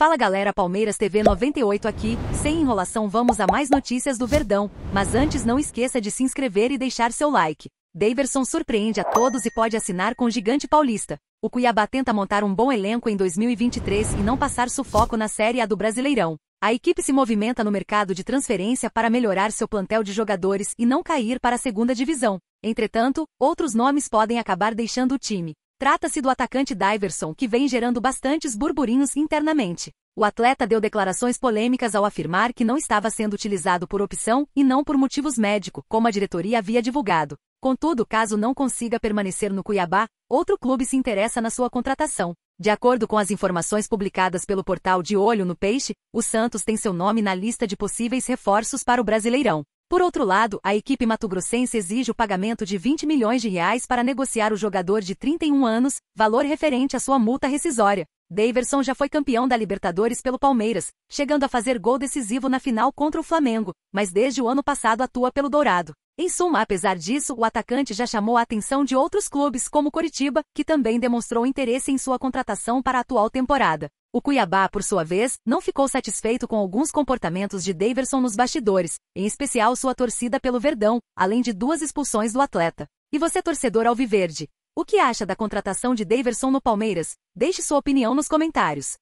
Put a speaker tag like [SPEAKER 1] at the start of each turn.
[SPEAKER 1] Fala galera, Palmeiras TV 98 aqui. Sem enrolação, vamos a mais notícias do Verdão. Mas antes, não esqueça de se inscrever e deixar seu like. Daverson surpreende a todos e pode assinar com o gigante paulista. O Cuiabá tenta montar um bom elenco em 2023 e não passar sufoco na Série A do Brasileirão. A equipe se movimenta no mercado de transferência para melhorar seu plantel de jogadores e não cair para a segunda divisão. Entretanto, outros nomes podem acabar deixando o time. Trata-se do atacante Diverson que vem gerando bastantes burburinhos internamente. O atleta deu declarações polêmicas ao afirmar que não estava sendo utilizado por opção e não por motivos médicos, como a diretoria havia divulgado. Contudo, caso não consiga permanecer no Cuiabá, outro clube se interessa na sua contratação. De acordo com as informações publicadas pelo portal De Olho no Peixe, o Santos tem seu nome na lista de possíveis reforços para o Brasileirão. Por outro lado, a equipe matogrossense exige o pagamento de 20 milhões de reais para negociar o jogador de 31 anos, valor referente à sua multa rescisória. Daverson já foi campeão da Libertadores pelo Palmeiras, chegando a fazer gol decisivo na final contra o Flamengo, mas desde o ano passado atua pelo Dourado. Em suma, apesar disso, o atacante já chamou a atenção de outros clubes, como Coritiba, que também demonstrou interesse em sua contratação para a atual temporada. O Cuiabá, por sua vez, não ficou satisfeito com alguns comportamentos de Daverson nos bastidores, em especial sua torcida pelo Verdão, além de duas expulsões do atleta. E você, torcedor alviverde, o que acha da contratação de Daverson no Palmeiras? Deixe sua opinião nos comentários.